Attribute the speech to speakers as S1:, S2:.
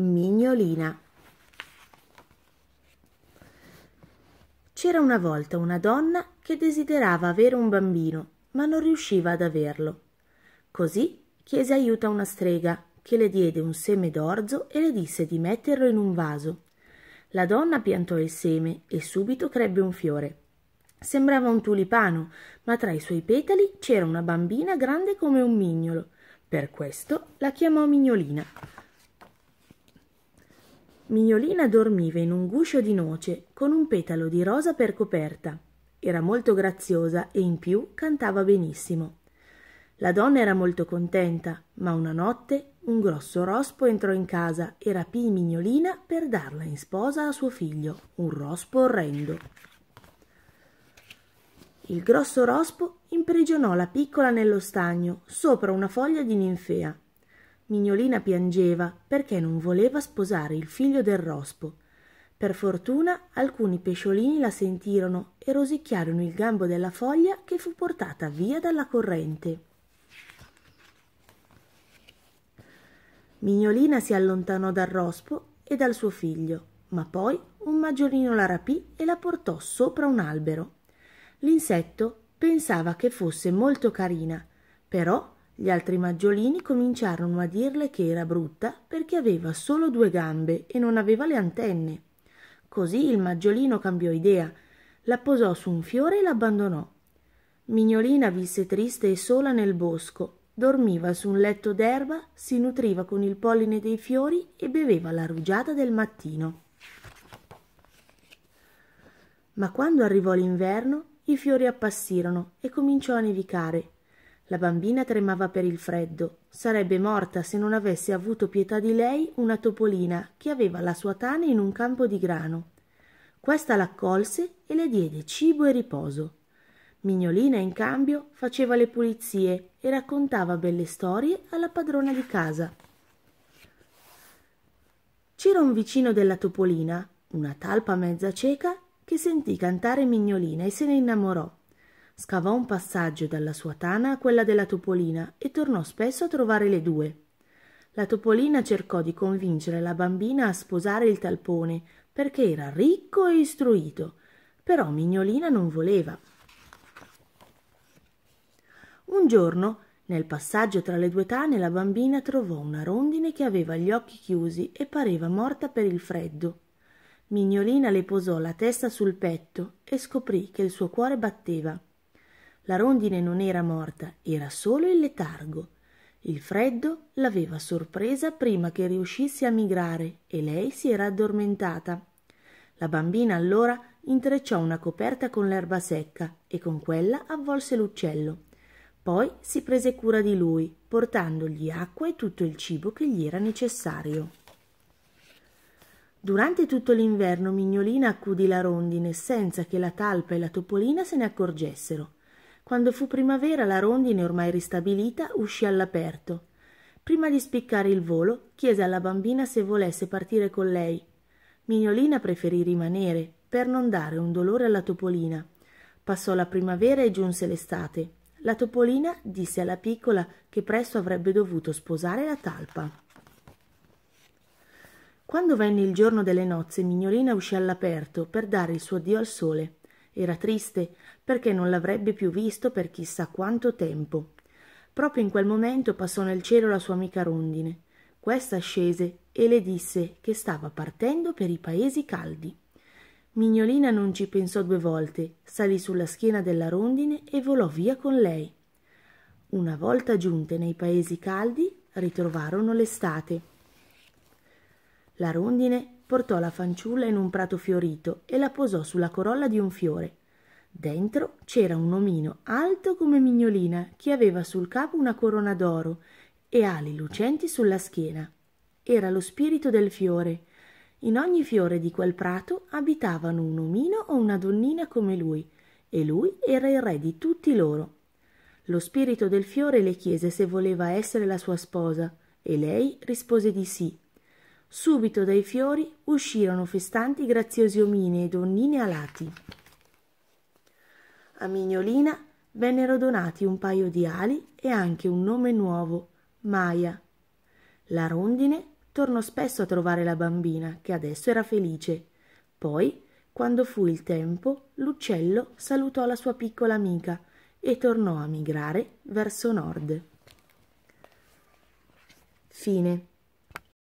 S1: Mignolina. C'era una volta una donna che desiderava avere un bambino, ma non riusciva ad averlo. Così chiese aiuto a una strega, che le diede un seme d'orzo e le disse di metterlo in un vaso. La donna piantò il seme e subito crebbe un fiore. Sembrava un tulipano, ma tra i suoi petali c'era una bambina grande come un mignolo. Per questo la chiamò Mignolina. Mignolina dormiva in un guscio di noce con un petalo di rosa per coperta. Era molto graziosa e in più cantava benissimo. La donna era molto contenta, ma una notte un grosso rospo entrò in casa e rapì Mignolina per darla in sposa a suo figlio, un rospo orrendo. Il grosso rospo imprigionò la piccola nello stagno, sopra una foglia di ninfea, Mignolina piangeva perché non voleva sposare il figlio del rospo. Per fortuna alcuni pesciolini la sentirono e rosicchiarono il gambo della foglia che fu portata via dalla corrente. Mignolina si allontanò dal rospo e dal suo figlio, ma poi un maggiolino la rapì e la portò sopra un albero. L'insetto pensava che fosse molto carina, però gli altri maggiolini cominciarono a dirle che era brutta perché aveva solo due gambe e non aveva le antenne. Così il maggiolino cambiò idea, la posò su un fiore e l'abbandonò. Mignolina visse triste e sola nel bosco, dormiva su un letto d'erba, si nutriva con il polline dei fiori e beveva la rugiada del mattino. Ma quando arrivò l'inverno, i fiori appassirono e cominciò a nevicare la bambina tremava per il freddo. Sarebbe morta se non avesse avuto pietà di lei una topolina che aveva la sua tana in un campo di grano. Questa l'accolse e le diede cibo e riposo. Mignolina, in cambio, faceva le pulizie e raccontava belle storie alla padrona di casa. C'era un vicino della topolina, una talpa mezza cieca, che sentì cantare Mignolina e se ne innamorò. Scavò un passaggio dalla sua tana a quella della topolina e tornò spesso a trovare le due. La topolina cercò di convincere la bambina a sposare il talpone perché era ricco e istruito, però Mignolina non voleva. Un giorno, nel passaggio tra le due tane, la bambina trovò una rondine che aveva gli occhi chiusi e pareva morta per il freddo. Mignolina le posò la testa sul petto e scoprì che il suo cuore batteva. La rondine non era morta, era solo il letargo. Il freddo l'aveva sorpresa prima che riuscisse a migrare e lei si era addormentata. La bambina allora intrecciò una coperta con l'erba secca e con quella avvolse l'uccello. Poi si prese cura di lui, portandogli acqua e tutto il cibo che gli era necessario. Durante tutto l'inverno Mignolina accudì la rondine senza che la talpa e la topolina se ne accorgessero. Quando fu primavera la rondine, ormai ristabilita, uscì all'aperto. Prima di spiccare il volo, chiese alla bambina se volesse partire con lei. Mignolina preferì rimanere, per non dare un dolore alla topolina. Passò la primavera e giunse l'estate. La topolina disse alla piccola che presto avrebbe dovuto sposare la talpa. Quando venne il giorno delle nozze, Mignolina uscì all'aperto per dare il suo addio al sole. Era triste perché non l'avrebbe più visto per chissà quanto tempo. Proprio in quel momento passò nel cielo la sua amica Rondine. Questa scese e le disse che stava partendo per i paesi caldi. Mignolina non ci pensò due volte, salì sulla schiena della rondine e volò via con lei. Una volta giunte nei paesi caldi, ritrovarono l'estate. La rondine portò la fanciulla in un prato fiorito e la posò sulla corolla di un fiore. Dentro c'era un omino alto come mignolina che aveva sul capo una corona d'oro e ali lucenti sulla schiena. Era lo spirito del fiore. In ogni fiore di quel prato abitavano un omino o una donnina come lui, e lui era il re di tutti loro. Lo spirito del fiore le chiese se voleva essere la sua sposa, e lei rispose di sì. Subito dai fiori uscirono festanti graziosi omini e donnine alati. A Mignolina vennero donati un paio di ali e anche un nome nuovo, Maia. La rondine tornò spesso a trovare la bambina, che adesso era felice. Poi, quando fu il tempo, l'uccello salutò la sua piccola amica e tornò a migrare verso nord. Fine.